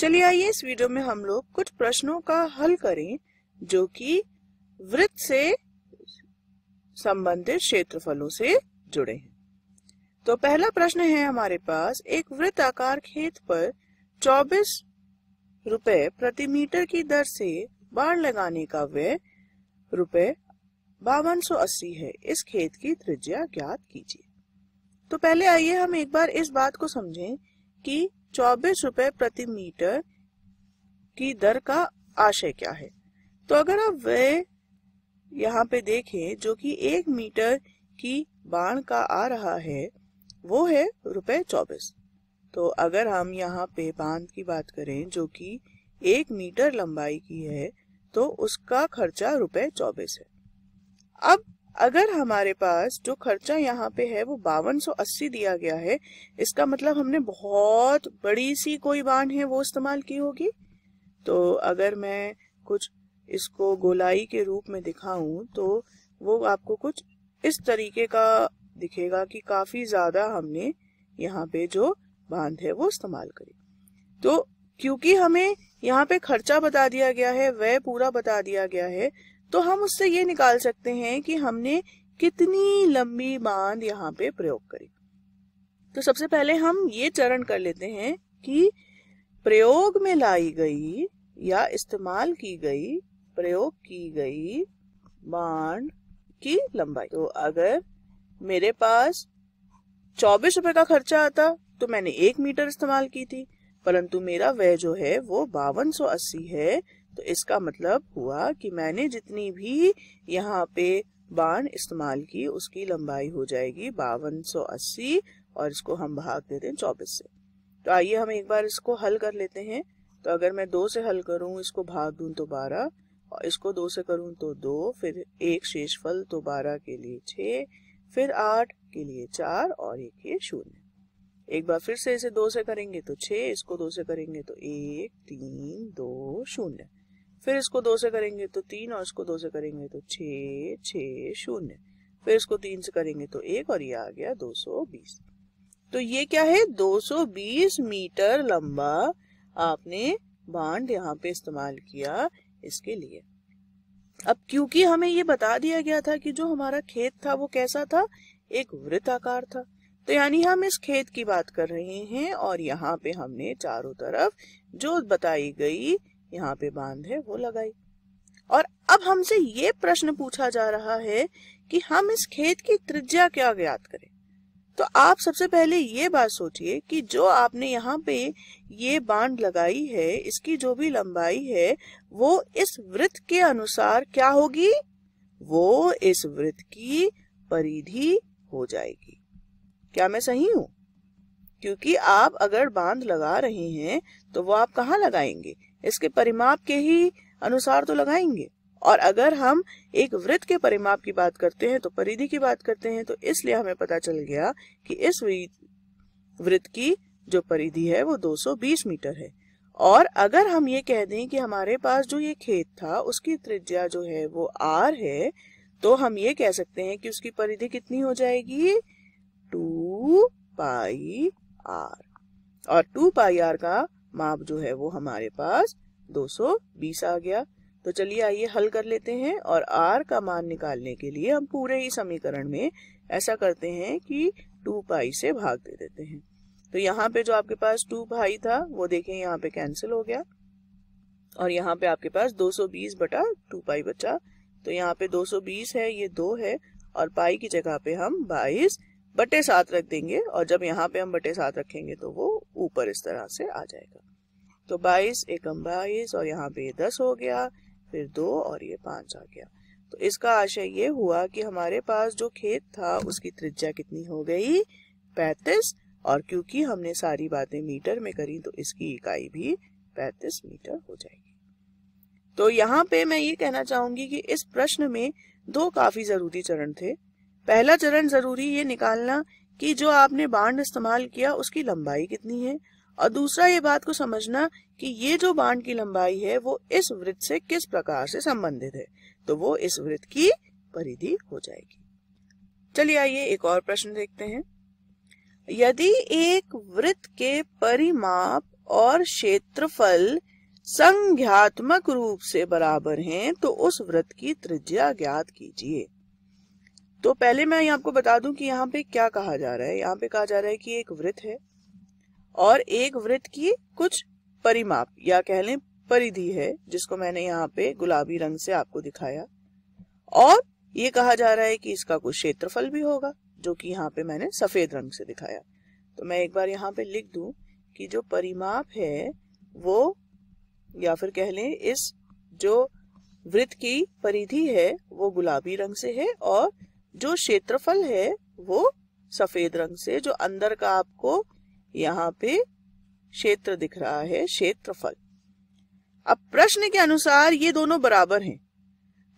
चलिए आइए इस वीडियो में हम लोग कुछ प्रश्नों का हल करें जो कि वृत्त से संबंधित क्षेत्रफलों से जुड़े हैं तो पहला प्रश्न है हमारे पास एक वृत्त आकार खेत पर 24 रुपए प्रति मीटर की दर से बाढ़ लगाने का व्यय रुपए बावन है इस खेत की त्रिज्या ज्ञात कीजिए तो पहले आइए हम एक बार इस बात को समझें कि चौबीस रुपए प्रति मीटर की दर का आशय क्या है तो अगर आप व्यय यहाँ पे देखें जो कि एक मीटर की बाण का आ रहा है वो है रुपए चौबीस तो अगर हम यहाँ पे बांध की बात करें जो कि एक मीटर लंबाई की है तो उसका खर्चा रुपए चौबीस है अब अगर हमारे पास जो खर्चा यहाँ पे है वो बावन अस्सी दिया गया है इसका मतलब हमने बहुत बड़ी सी कोई बाढ़ है वो इस्तेमाल की होगी तो अगर मैं कुछ इसको गोलाई के रूप में दिखाऊं तो वो आपको कुछ इस तरीके का दिखेगा कि काफी ज्यादा हमने यहाँ पे जो बांध है वो इस्तेमाल करी तो क्योंकि हमें यहाँ पे खर्चा बता दिया गया है वह पूरा बता दिया गया है तो हम उससे ये निकाल सकते हैं कि हमने कितनी लंबी बांध यहाँ पे प्रयोग करी तो सबसे पहले हम ये चरण कर लेते हैं कि प्रयोग में लाई गई या इस्तेमाल की गई प्रयोग की गई बांध की लंबाई तो अगर मेरे पास चौबीस रुपए का खर्चा आता तो मैंने एक मीटर इस्तेमाल की थी परंतु मेरा वह जो है वो बावन है तो इसका मतलब हुआ कि मैंने जितनी भी यहाँ पे बाण इस्तेमाल की उसकी लंबाई हो जाएगी बावन अस्सी और इसको हम भाग देते हैं चौबीस से तो आइए हम एक बार इसको हल कर लेते हैं तो अगर मैं दो से हल करूँ इसको भाग दूं तो बारह और इसको दो से करूँ तो दो फिर एक शेषफल तो बारह के लिए छः फिर आठ के लिए चार और एक ये शून्य एक बार फिर से इसे दो से करेंगे तो छः इसको दो से करेंगे तो एक तीन दो शून्य फिर इसको दो से करेंगे तो तीन और इसको दो से करेंगे तो छ छ शून्य फिर इसको तीन से करेंगे तो एक और ये आ गया 220 तो ये क्या है 220 मीटर लंबा आपने बांड यहाँ पे इस्तेमाल किया इसके लिए अब क्योंकि हमें ये बता दिया गया था कि जो हमारा खेत था वो कैसा था एक वृत्ताकार था तो यानी हम इस खेत की बात कर रहे हैं और यहाँ पे हमने चारों तरफ जो बताई गई यहाँ पे बांध है वो लगाई और अब हमसे ये प्रश्न पूछा जा रहा है कि हम इस खेत की त्रिज्या क्या ज्ञात करें तो आप सबसे पहले ये बात सोचिए कि जो आपने यहाँ पे ये बांध लगाई है इसकी जो भी लंबाई है वो इस वृत्त के अनुसार क्या होगी वो इस वृत्त की परिधि हो जाएगी क्या मैं सही हूँ क्योंकि आप अगर बांध लगा रहे हैं तो वो आप कहाँ लगाएंगे इसके परिमाप के ही अनुसार तो लगाएंगे और अगर हम एक वृत्त के परिमाप की बात करते हैं तो परिधि की बात करते हैं तो इसलिए हमें पता चल गया कि इस वृत्त की जो परिधि है वो 220 मीटर है और अगर हम ये कह दें कि हमारे पास जो ये खेत था उसकी त्रिज्या जो है वो आर है तो हम ये कह सकते हैं कि उसकी परिधि कितनी हो जाएगी टू पाई आर और टू पाई आर का माप जो है वो हमारे पास 220 आ गया तो चलिए आइए हल कर लेते हैं और आर का मान निकालने के लिए हम पूरे ही समीकरण में ऐसा करते हैं कि टू पाई से भाग दे देते हैं तो यहाँ पे जो आपके पास टू पाई था वो देखें यहाँ पे कैंसिल हो गया और यहाँ पे आपके पास 220 बटा टू पाई बचा तो यहाँ पे 220 है ये दो है और पाई की जगह पे हम 22 बटे सात रख देंगे और जब यहाँ पे हम बटे सात रखेंगे तो वो ऊपर इस तरह से आ जाएगा तो 22 एकम बाईस और यहाँ पे 10 हो गया फिर दो और ये पांच आ गया तो इसका आशय ये हुआ कि हमारे पास जो खेत था उसकी त्रिज्या कितनी हो गई पैंतीस और क्योंकि हमने सारी बातें मीटर में करी तो इसकी इकाई भी पैंतीस मीटर हो जाएगी तो यहाँ पे मैं ये कहना चाहूंगी कि इस प्रश्न में दो काफी जरूरी चरण थे पहला चरण जरूरी ये निकालना कि जो आपने बांड इस्तेमाल किया उसकी लंबाई कितनी है और दूसरा ये बात को समझना कि ये जो बांड की लंबाई है वो इस वृत्त से किस प्रकार से संबंधित है तो वो इस वृत्त की परिधि हो जाएगी चलिए आइए एक और प्रश्न देखते हैं यदि एक वृत्त के परिमाप और क्षेत्रफल संज्ञात्मक रूप से बराबर हैं तो उस वृत्त की त्रिज्या ज्ञात कीजिए तो पहले मैं ये आपको बता दूं कि यहाँ पे क्या कहा जा रहा है यहाँ पे कहा जा रहा है कि एक वृत्त है और एक वृत्त की कुछ परिमाप या कह लें परिधि है जिसको मैंने यहाँ पे गुलाबी रंग से आपको दिखाया और ये कहा जा रहा है कि इसका कुछ क्षेत्रफल भी होगा जो कि यहाँ पे मैंने सफेद रंग से दिखाया तो मैं एक बार यहाँ पे लिख दू कि जो परिमाप है वो या फिर कह लें इस जो वृत्त की परिधि है वो गुलाबी रंग से है और जो क्षेत्रफल है वो सफेद रंग से जो अंदर का आपको यहाँ पे क्षेत्र दिख रहा है क्षेत्रफल अब प्रश्न के अनुसार ये दोनों बराबर हैं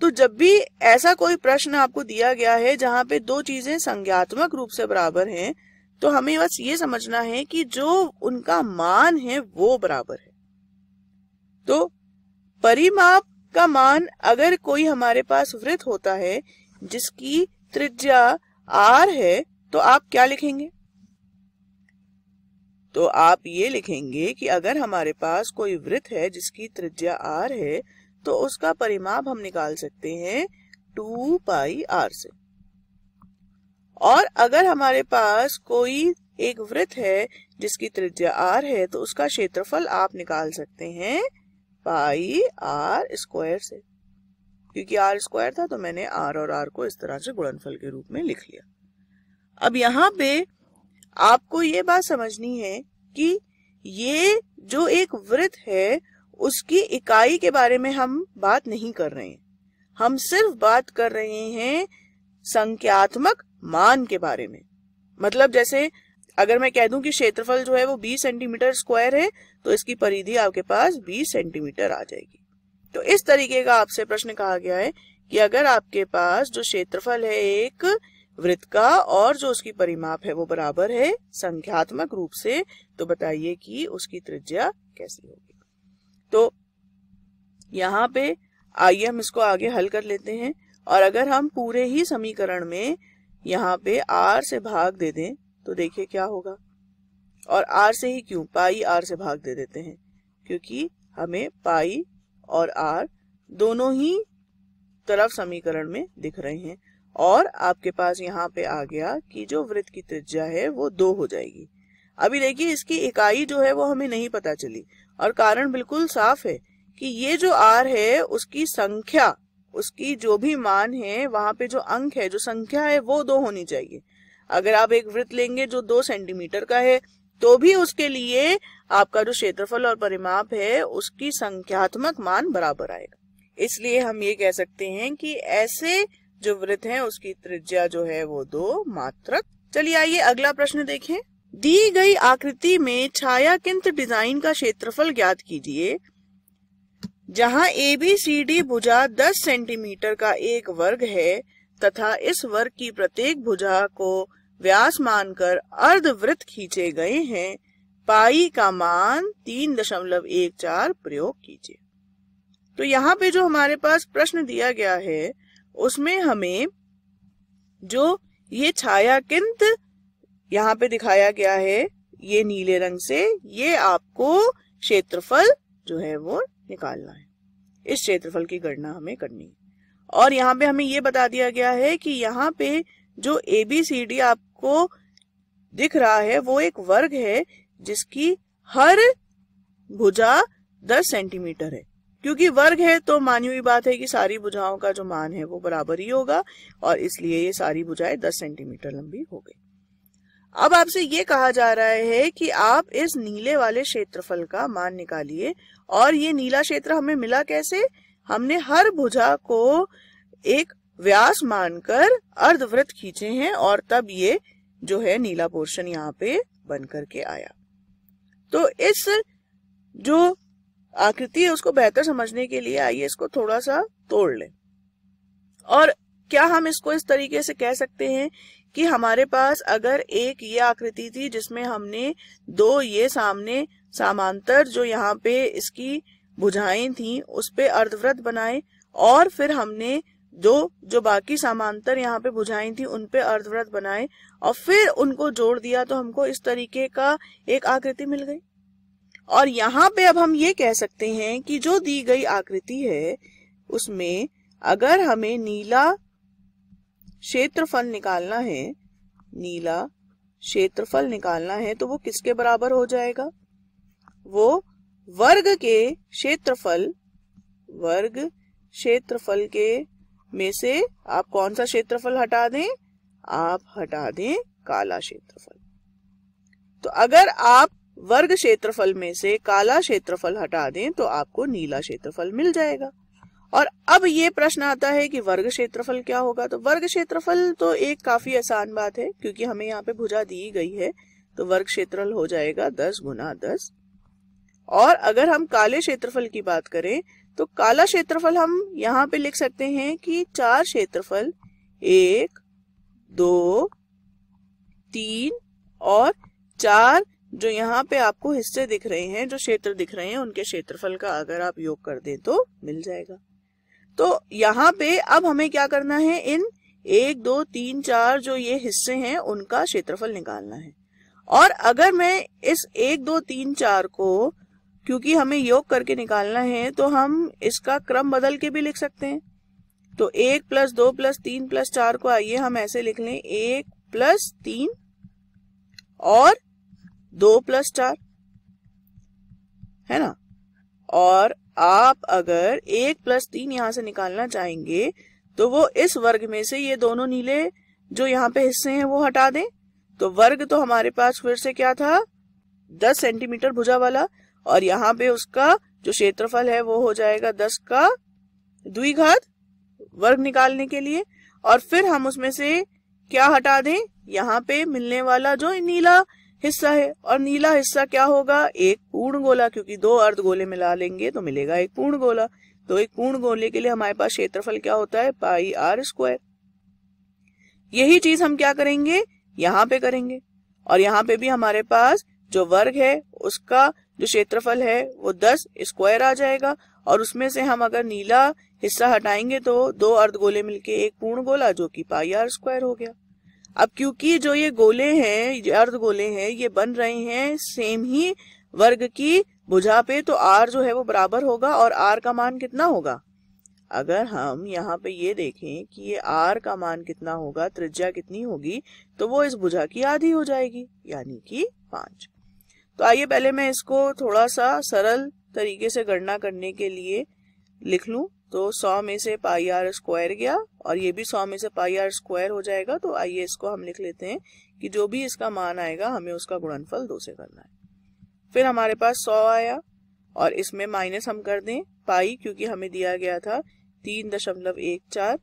तो जब भी ऐसा कोई प्रश्न आपको दिया गया है जहां पे दो चीजें संज्ञात्मक रूप से बराबर हैं तो हमें बस ये समझना है कि जो उनका मान है वो बराबर है तो परिमाप का मान अगर कोई हमारे पास वृत्त होता है जिसकी त्रिज्या आर है तो आप क्या लिखेंगे तो आप ये लिखेंगे कि अगर हमारे पास कोई वृत्त है जिसकी त्रिज्या आर है तो उसका परिमाप हम निकाल सकते हैं टू पाई आर से और अगर हमारे पास कोई एक वृत्त है जिसकी त्रिज्या आर है तो उसका क्षेत्रफल आप निकाल सकते हैं पाई आर स्क्वायर से क्योंकि आर स्क्वायर था तो मैंने आर और आर को इस तरह से गुणनफल के रूप में लिख लिया अब यहाँ पे आपको ये बात समझनी है कि ये जो एक वृत्त है उसकी इकाई के बारे में हम बात नहीं कर रहे हैं हम सिर्फ बात कर रहे हैं संख्यात्मक मान के बारे में मतलब जैसे अगर मैं कह दूं कि क्षेत्रफल जो है वो 20 सेंटीमीटर स्क्वायर है तो इसकी परिधि आपके पास 20 सेंटीमीटर आ जाएगी तो इस तरीके का आपसे प्रश्न कहा गया है कि अगर आपके पास जो क्षेत्रफल है एक वृत्त का और जो उसकी परिमाप है वो बराबर है संख्यात्मक रूप से तो बताइए कि उसकी त्रिज्या कैसी होगी तो यहाँ पे आइए हम इसको आगे हल कर लेते हैं और अगर हम पूरे ही समीकरण में यहाँ पे आर से भाग दे दें तो देखिए क्या होगा और आर से ही क्यों पाई आर से भाग दे देते हैं क्योंकि हमें पाई और आर दोनों ही तरफ समीकरण में दिख रहे हैं और आपके पास यहाँ पे आ गया कि जो वृत्त की त्रिज्या है वो दो हो जाएगी अभी देखिए इसकी इकाई जो है वो हमें नहीं पता चली और कारण बिल्कुल साफ है कि ये जो आर है उसकी संख्या उसकी जो भी मान है वहां पे जो अंक है जो संख्या है वो दो होनी चाहिए अगर आप एक वृत्त लेंगे जो दो सेंटीमीटर का है तो भी उसके लिए आपका जो क्षेत्रफल और परिमाप है उसकी संख्यात्मक मान बराबर आएगा इसलिए हम ये कह सकते हैं कि ऐसे जो वृत्त है उसकी त्रिज्या जो है वो दो मात्रक चलिए आइए अगला प्रश्न देखें दी गई आकृति में छाया किंत डिजाइन का क्षेत्रफल ज्ञात कीजिए जहां ए बी सी डी भुजा 10 सेंटीमीटर का एक वर्ग है तथा इस वर्ग की प्रत्येक भुजा को व्यास मानकर अर्धवृत्त खींचे गए हैं पाई का मान तीन दशमलव एक चार प्रयोग कीजिए तो यहाँ पे जो हमारे पास प्रश्न दिया गया है उसमें हमें जो ये छाया किंत यहाँ पे दिखाया गया है ये नीले रंग से ये आपको क्षेत्रफल जो है वो निकालना है इस क्षेत्रफल की गणना हमें करनी है और यहाँ पे हमें ये बता दिया गया है कि यहाँ पे जो ए बी सी डी आपको दिख रहा है वो एक वर्ग है जिसकी हर भुजा दस सेंटीमीटर है क्योंकि वर्ग है तो मानी हुई बात है कि सारी भुजाओं का जो मान है वो बराबर ही होगा और इसलिए ये सारी भुजाएं दस सेंटीमीटर लंबी हो गई अब आपसे ये कहा जा रहा है कि आप इस नीले वाले क्षेत्रफल का मान निकालिए और ये नीला क्षेत्र हमें मिला कैसे हमने हर भुजा को एक व्यास मानकर अर्धवृत खींचे हैं और तब ये जो है नीला पोर्शन यहाँ पे बन करके आया तो इस जो आकृति है उसको बेहतर समझने के लिए आइए इसको थोड़ा सा तोड़ लें और क्या हम इसको इस तरीके से कह सकते हैं कि हमारे पास अगर एक ये आकृति थी जिसमें हमने दो ये सामने सामांतर जो यहाँ पे इसकी भुजाएं थी उस पर अर्धव्रत बनाए और फिर हमने जो जो बाकी समांतर यहाँ पे बुझाई थी उन पे अर्धव्रत बनाए और फिर उनको जोड़ दिया तो हमको इस तरीके का एक आकृति मिल गई और यहाँ पे अब हम ये कह सकते हैं कि जो दी गई आकृति है उसमें अगर हमें नीला क्षेत्रफल निकालना है नीला क्षेत्रफल निकालना है तो वो किसके बराबर हो जाएगा वो वर्ग के क्षेत्रफल वर्ग क्षेत्रफल के में से आप कौन सा क्षेत्रफल हटा दें आप हटा दें काला क्षेत्रफल तो अगर आप वर्ग क्षेत्रफल में से काला क्षेत्रफल हटा दें तो आपको नीला क्षेत्रफल मिल जाएगा और अब ये प्रश्न आता है कि वर्ग क्षेत्रफल क्या होगा तो वर्ग क्षेत्रफल तो एक काफी आसान बात है क्योंकि हमें यहाँ पे भुजा दी गई है तो वर्ग क्षेत्रफल हो जाएगा दस गुना दस और अगर हम काले क्षेत्रफल की बात करें तो काला क्षेत्रफल हम यहाँ पे लिख सकते हैं कि चार क्षेत्रफल एक दो तीन और चार जो यहाँ पे आपको हिस्से दिख रहे हैं जो क्षेत्र दिख रहे हैं उनके क्षेत्रफल का अगर आप योग कर दें तो मिल जाएगा तो यहाँ पे अब हमें क्या करना है इन एक दो तीन चार जो ये हिस्से हैं उनका क्षेत्रफल निकालना है और अगर मैं इस एक दो तीन चार को क्योंकि हमें योग करके निकालना है तो हम इसका क्रम बदल के भी लिख सकते हैं तो एक प्लस दो प्लस तीन प्लस चार को आइए हम ऐसे लिख लें एक प्लस तीन और दो प्लस चार है ना और आप अगर एक प्लस तीन यहां से निकालना चाहेंगे तो वो इस वर्ग में से ये दोनों नीले जो यहाँ पे हिस्से हैं वो हटा दें तो वर्ग तो हमारे पास फिर से क्या था दस सेंटीमीटर भुजा वाला और यहाँ पे उसका जो क्षेत्रफल है वो हो जाएगा दस का द्विघात वर्ग निकालने के लिए और फिर हम उसमें से क्या हटा दें यहाँ पे मिलने वाला जो नीला हिस्सा है और नीला हिस्सा क्या होगा एक पूर्ण गोला क्योंकि दो अर्ध गोले मिला लेंगे तो मिलेगा एक पूर्ण गोला तो एक पूर्ण गोले के लिए हमारे पास क्षेत्रफल क्या होता है पाई आर स्क्वायर यही चीज हम क्या करेंगे यहाँ पे करेंगे और यहाँ पे भी हमारे पास जो वर्ग है उसका जो क्षेत्रफल है वो दस स्क्वायर आ जाएगा और उसमें से हम अगर नीला हिस्सा हटाएंगे तो दो अर्ध गोले मिलके एक पूर्ण गोला जो कि पाई आर स्क्वायर हो गया अब क्योंकि जो ये गोले हैं अर्ध गोले हैं ये बन रहे हैं सेम ही वर्ग की भुजा पे तो आर जो है वो बराबर होगा और आर का मान कितना होगा अगर हम यहाँ पे ये देखें कि ये आर का मान कितना होगा त्रिज्या कितनी होगी तो वो इस भुजा की आधी हो जाएगी यानी कि पांच तो आइए पहले मैं इसको थोड़ा सा सरल तरीके से गणना करने के लिए लिख लूं तो सौ में से पाई आर स्क्वायर गया और ये भी सौ में से पाई आर स्क्वायर हो जाएगा तो आइए इसको हम लिख लेते हैं कि जो भी इसका मान आएगा हमें उसका गुणनफल दो से करना है फिर हमारे पास सौ आया और इसमें माइनस हम कर दें पाई क्योंकि हमें दिया गया था तीन दशमलव एक चार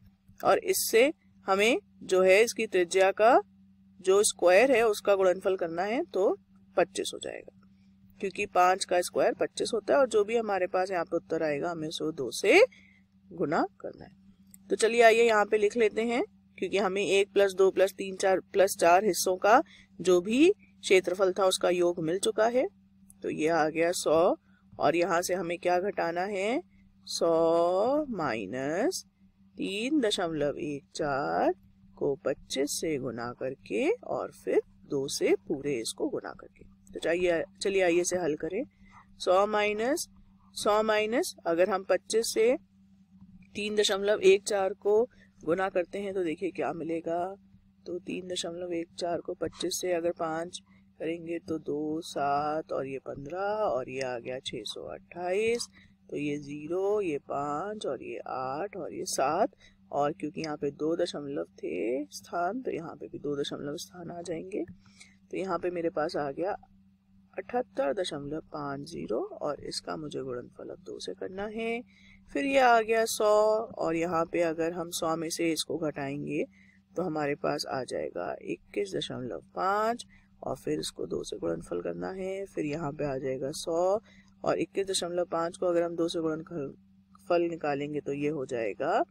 और इससे हमें जो है इसकी त्रिज्या का जो स्क्वायर है उसका गुणनफल करना है तो पच्चीस हो जाएगा क्योंकि पांच का स्क्वायर पच्चीस होता है और जो भी हमारे पास यहाँ पे उत्तर आएगा हमें उसको दो से गुना करना है तो चलिए आइए यहाँ पे लिख लेते हैं क्योंकि हमें एक प्लस दो प्लस तीन चार प्लस चार हिस्सों का जो भी क्षेत्रफल था उसका योग मिल चुका है तो ये आ गया सौ और यहाँ से हमें क्या घटाना है सौ माइनस तीन दशमलव एक चार को पच्चीस से गुना करके और फिर दो से पूरे इसको गुना करके तो चाहिए चलिए आइए इसे हल करें सौ माइनस सौ माइनस अगर हम पच्चीस से तीन दशमलव एक चार को गुना करते हैं तो देखिए क्या मिलेगा तो तीन दशमलव एक चार को पच्चीस से अगर पाँच करेंगे तो दो सात और ये पंद्रह और ये आ गया छः सौ अट्ठाईस तो ये ज़ीरो ये पाँच और ये आठ और ये सात और क्योंकि यहाँ पे दो दशमलव थे स्थान तो यहाँ पे भी दो दशमलव स्थान आ जाएंगे तो यहाँ पे मेरे पास आ गया अठहत्तर दशमलव पाँच जीरो और इसका मुझे गुणनफल अब दो से करना है फिर ये आ गया सौ और यहाँ पे अगर हम सौ में से इसको घटाएंगे तो हमारे पास आ जाएगा इक्कीस दशमलव पाँच और फिर इसको दो से गुणनफल करना है फिर यहाँ पे आ जाएगा सौ और इक्कीस दशमलव पाँच को अगर हम दो से गुणनफल निकालेंगे तो ये हो जाएगा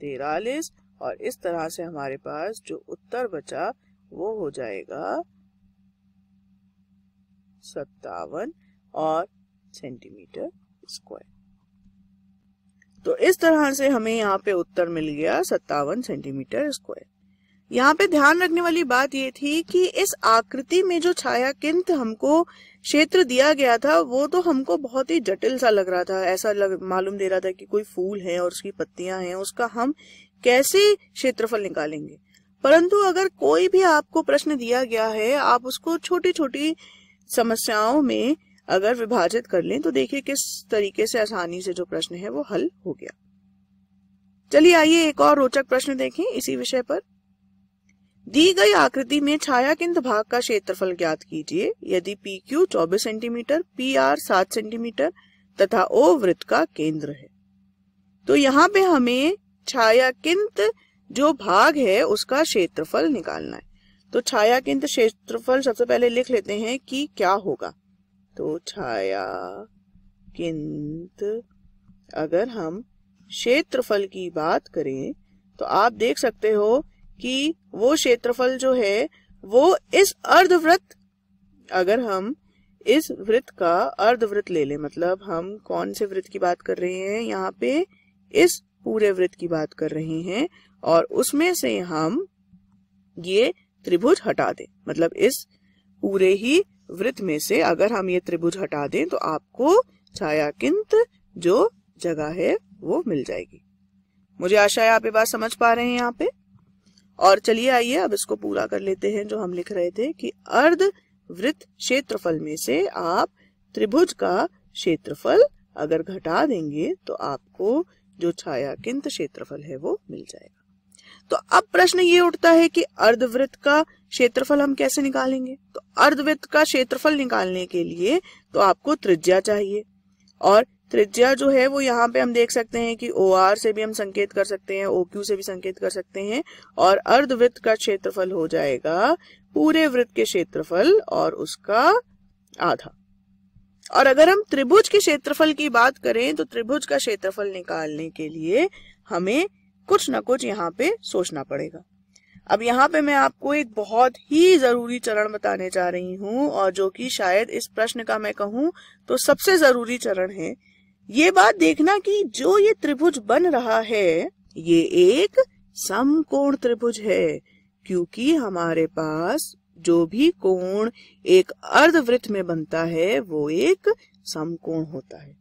तिरालीस और इस तरह से हमारे पास जो उत्तर बचा वो हो जाएगा सत्तावन और सेंटीमीटर स्क्वायर तो इस तरह से हमें यहाँ पे उत्तर मिल गया सत्तावन सेंटीमीटर स्क्वायर यहाँ पे ध्यान रखने वाली बात ये थी कि इस आकृति में जो छाया किंत हमको क्षेत्र दिया गया था वो तो हमको बहुत ही जटिल सा लग रहा था ऐसा लग, मालूम दे रहा था कि कोई फूल है और उसकी पत्तियां हैं उसका हम कैसे क्षेत्रफल निकालेंगे परंतु अगर कोई भी आपको प्रश्न दिया गया है आप उसको छोटी छोटी समस्याओं में अगर विभाजित कर लें तो देखिए किस तरीके से आसानी से जो प्रश्न है वो हल हो गया चलिए आइए एक और रोचक प्रश्न देखें इसी विषय पर दी गई आकृति में छाया किंत भाग का क्षेत्रफल ज्ञात कीजिए यदि पी क्यू चौबीस सेंटीमीटर पी आर सात सेंटीमीटर तथा ओ वृत्त का केंद्र है तो यहाँ पे हमें छाया किंत जो भाग है उसका क्षेत्रफल निकालना है तो छाया किंत क्षेत्रफल सबसे पहले लिख लेते हैं कि क्या होगा तो छाया किंत अगर हम क्षेत्रफल की बात करें तो आप देख सकते हो कि वो क्षेत्रफल जो है वो इस अर्धवृत्त अगर हम इस वृत्त का अर्धवृत्त ले ले मतलब हम कौन से वृत्त की बात कर रहे हैं यहाँ पे इस पूरे वृत्त की बात कर रहे हैं और उसमें से हम ये त्रिभुज हटा दें मतलब इस पूरे ही वृत्त में से अगर हम ये त्रिभुज हटा दें तो आपको छायाकिंत जो जगह है वो मिल जाएगी मुझे आशा है आप ये बात समझ पा रहे हैं यहाँ पे और चलिए आइए अब इसको पूरा कर लेते हैं जो हम लिख रहे थे कि अर्ध वृत्त क्षेत्रफल में से आप त्रिभुज का क्षेत्रफल अगर घटा देंगे तो आपको जो छाया किंत क्षेत्रफल है वो मिल जाएगा तो अब प्रश्न ये उठता है कि अर्धवृत्त का क्षेत्रफल हम कैसे निकालेंगे तो अर्धवृत्त का क्षेत्रफल निकालने के लिए तो आपको त्रिज्या चाहिए और त्रिज्या जो है वो यहाँ पे हम देख सकते हैं कि ओ आर से भी हम संकेत कर सकते हैं ओ क्यू से भी संकेत कर सकते हैं और अर्धवृत्त का क्षेत्रफल हो जाएगा पूरे वृत्त के क्षेत्रफल और उसका आधा और अगर हम त्रिभुज के क्षेत्रफल की बात करें तो त्रिभुज का क्षेत्रफल निकालने के लिए हमें कुछ ना कुछ यहाँ पे सोचना पड़ेगा अब यहाँ पे मैं आपको एक बहुत ही जरूरी चरण बताने जा रही हूँ और जो कि शायद इस प्रश्न का मैं कहूँ तो सबसे जरूरी चरण है ये बात देखना कि जो ये त्रिभुज बन रहा है ये एक समकोण त्रिभुज है क्योंकि हमारे पास जो भी कोण एक अर्धवृत्त में बनता है वो एक समकोण होता है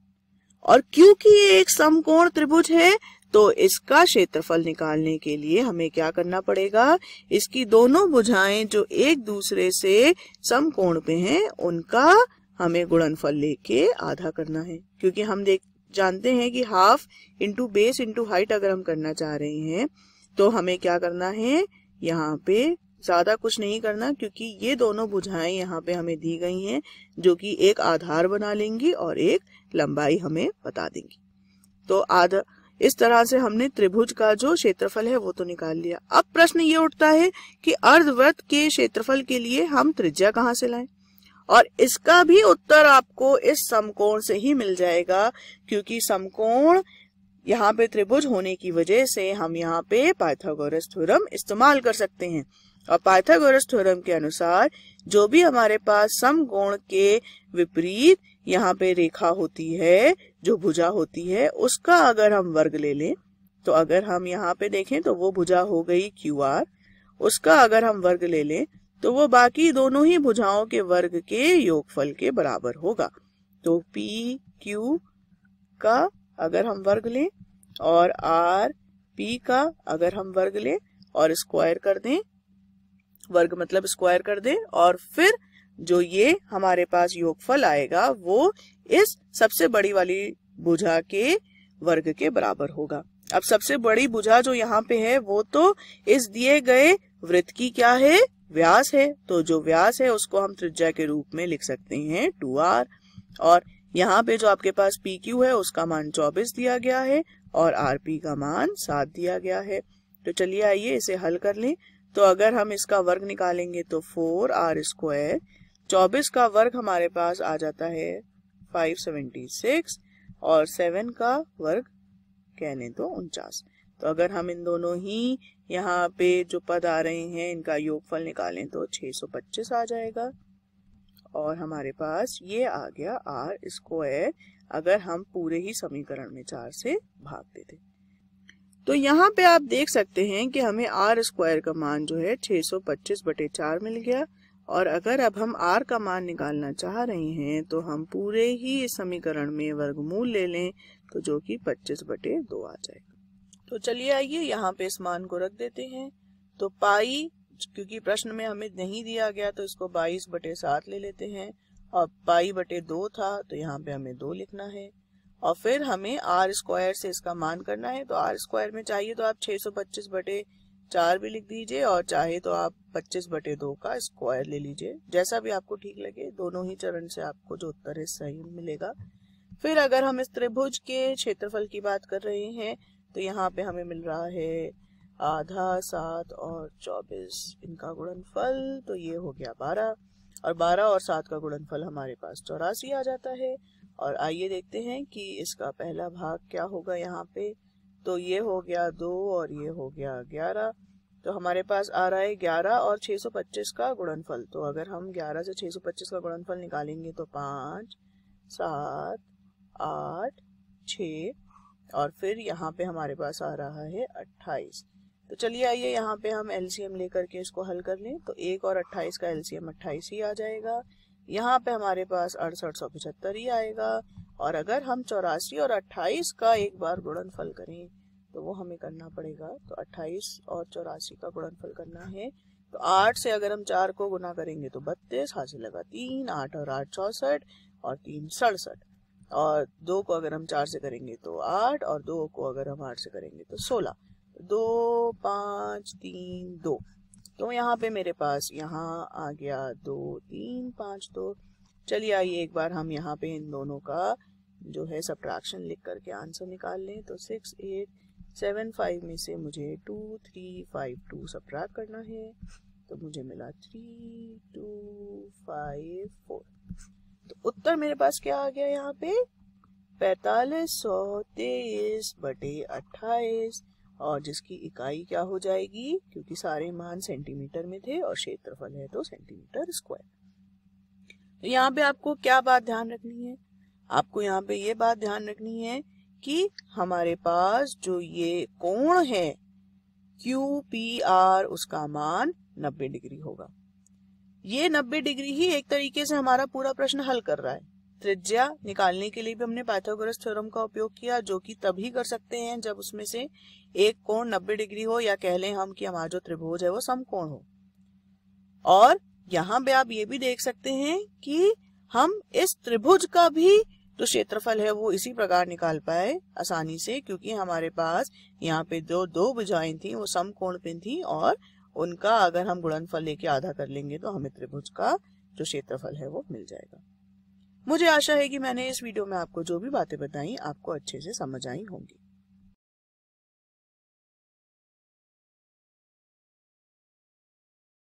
और क्योंकि ये एक समकोण त्रिभुज है तो इसका क्षेत्रफल निकालने के लिए हमें क्या करना पड़ेगा इसकी दोनों बुझाएं जो एक दूसरे से समकोण पे हैं उनका हमें गुणनफल लेके आधा करना है क्योंकि हम देख जानते हैं कि half into base into height अगर हम करना चाह रहे हैं तो हमें क्या करना है यहाँ पे ज्यादा कुछ नहीं करना क्योंकि ये दोनों बुझाएं यहाँ पे हमें दी गई हैं जो कि एक आधार बना लेंगी और एक लंबाई हमें बता देंगी तो आधा इस तरह से हमने त्रिभुज का जो क्षेत्रफल है वो तो निकाल लिया अब प्रश्न ये उठता है कि अर्धवृत्त के क्षेत्रफल के लिए हम त्रिज्या कहाँ से लाएं और इसका भी उत्तर आपको इस समकोण से ही मिल जाएगा क्योंकि समकोण यहाँ पे त्रिभुज होने की वजह से हम यहाँ पे पाइथागोरस थ्योरम इस्तेमाल कर सकते हैं और पाइथागोरस थ्योरम के अनुसार जो भी हमारे पास समकोण के विपरीत यहाँ पे रेखा होती है जो भुजा होती है उसका अगर हम वर्ग ले लें तो अगर हम यहाँ पे देखें तो वो भुजा हो गई क्यू आर उसका अगर हम वर्ग ले लें तो वो बाकी दोनों ही भुजाओं के वर्ग के योगफल के बराबर होगा तो पी क्यू का अगर हम वर्ग लें और आर पी का अगर हम वर्ग लें और स्क्वायर कर दें वर्ग मतलब स्क्वायर कर दें और फिर जो ये हमारे पास योगफल आएगा वो इस सबसे बड़ी वाली भुजा के वर्ग के बराबर होगा अब सबसे बड़ी भुजा जो यहाँ पे है वो तो इस दिए गए वृत्त की क्या है व्यास है तो जो व्यास है उसको हम त्रिज्या के रूप में लिख सकते हैं टू आर और यहाँ पे जो आपके पास पी क्यू है उसका मान चौबीस दिया गया है और आर पी का मान सात दिया गया है तो चलिए आइए इसे हल कर लें तो अगर हम इसका वर्ग निकालेंगे तो फोर आर स्क्वायर चौबीस का वर्ग हमारे पास आ जाता है फाइव सेवेंटी सिक्स और सेवन का वर्ग कहने दो उनचास तो अगर हम इन दोनों ही यहाँ पे जो पद आ रहे हैं इनका योगफल निकालें तो 625 आ जाएगा और हमारे पास ये आ गया आर स्क्वायर अगर हम पूरे ही समीकरण में चार से भाग देते तो यहाँ पे आप देख सकते हैं कि हमें आर स्क्वायर का मान जो है 625 बटे चार मिल गया और अगर अब हम आर का मान निकालना चाह रहे हैं तो हम पूरे ही समीकरण में वर्गमूल ले लें तो जो कि 25 बटे दो आ जाए तो चलिए आइए यहाँ पे इस मान को रख देते हैं तो पाई क्योंकि प्रश्न में हमें नहीं दिया गया तो इसको बाईस बटे सात ले लेते हैं और पाई बटे दो था तो यहाँ पे हमें दो लिखना है और फिर हमें आर स्क्वायर से इसका मान करना है तो आर स्क्वायर में चाहिए तो आप 625 बटे चार भी लिख दीजिए और चाहे तो आप 25 बटे दो का स्क्वायर ले लीजिए जैसा भी आपको ठीक लगे दोनों ही चरण से आपको जो उत्तर है सही मिलेगा फिर अगर हम इस त्रिभुज के क्षेत्रफल की बात कर रहे हैं तो यहाँ पे हमें मिल रहा है आधा सात और चौबीस इनका गुणनफल तो ये हो गया बारह और बारह और सात का गुणनफल हमारे पास चौरासी आ जाता है और आइए देखते हैं कि इसका पहला भाग क्या होगा यहाँ पे तो ये हो गया दो और ये हो गया ग्यारह तो हमारे पास आ रहा है ग्यारह और सौ पच्चीस का गुणनफल तो अगर हम ग्यारह से सौ पच्चीस का गुणनफल निकालेंगे तो पाँच सात आठ छ और फिर यहाँ पे हमारे पास आ रहा है अट्ठाईस तो चलिए आइए यहाँ पे हम एलसीएम लेकर के इसको हल कर लें तो एक और अट्ठाईस का एलसीएम अट्ठाईस ही आ जाएगा यहाँ पे हमारे पास अड़सठ सौ पचहत्तर ही आएगा और अगर हम चौरासी और अट्ठाईस का एक बार गुणनफल करें तो वो हमें करना पड़ेगा तो अट्ठाईस और चौरासी का गुणनफल करना है तो आठ से अगर हम चार को गुना करेंगे तो बत्तीस हाथ से लगा तीन आठ और आठ चौसठ और तीन सड़सठ और दो को अगर हम चार से करेंगे तो आठ और दो को अगर हम आठ से करेंगे तो सोलह दो पाँच तीन दो तो यहाँ पे मेरे पास यहाँ आ गया दो तीन पाँच दो चलिए आइए एक बार हम यहाँ पे इन दोनों का जो है सब्ट्रैक्शन लिख करके आंसर निकाल लें तो सिक्स एट सेवन फाइव में से मुझे two three five two subtract करना है तो मुझे मिला थ्री टू फाइव फोर तो उत्तर मेरे पास क्या आ गया यहाँ पे पैतालीस सौ तेईस बटे अट्ठाईस और जिसकी इकाई क्या हो जाएगी क्योंकि सारे मान सेंटीमीटर में थे और क्षेत्रफल है तो सेंटीमीटर स्क्वायर तो यहाँ पे आपको क्या बात ध्यान रखनी है आपको यहाँ पे ये बात ध्यान रखनी है कि हमारे पास जो ये कोण है क्यू पी आर उसका मान नब्बे डिग्री होगा ये 90 डिग्री ही एक तरीके से हमारा पूरा प्रश्न हल कर रहा है त्रिज्या निकालने के लिए भी हमने पाइथागोरस थ्योरम का उपयोग किया जो कि तभी कर सकते हैं जब उसमें से एक कोण 90 डिग्री हो या कह लें हम कि हमारा जो त्रिभुज है वो समकोण हो और यहाँ पे आप ये भी देख सकते हैं कि हम इस त्रिभुज का भी जो तो क्षेत्रफल है वो इसी प्रकार निकाल पाए आसानी से क्योंकि हमारे पास यहाँ पे दो दो बुझाएं थी वो समकोण पिन थी और उनका अगर हम गुणनफल लेके आधा कर लेंगे तो हमें त्रिभुज का जो क्षेत्रफल है वो मिल जाएगा मुझे आशा है कि मैंने इस वीडियो में आपको जो भी बातें बताई आपको अच्छे से समझ आई होंगी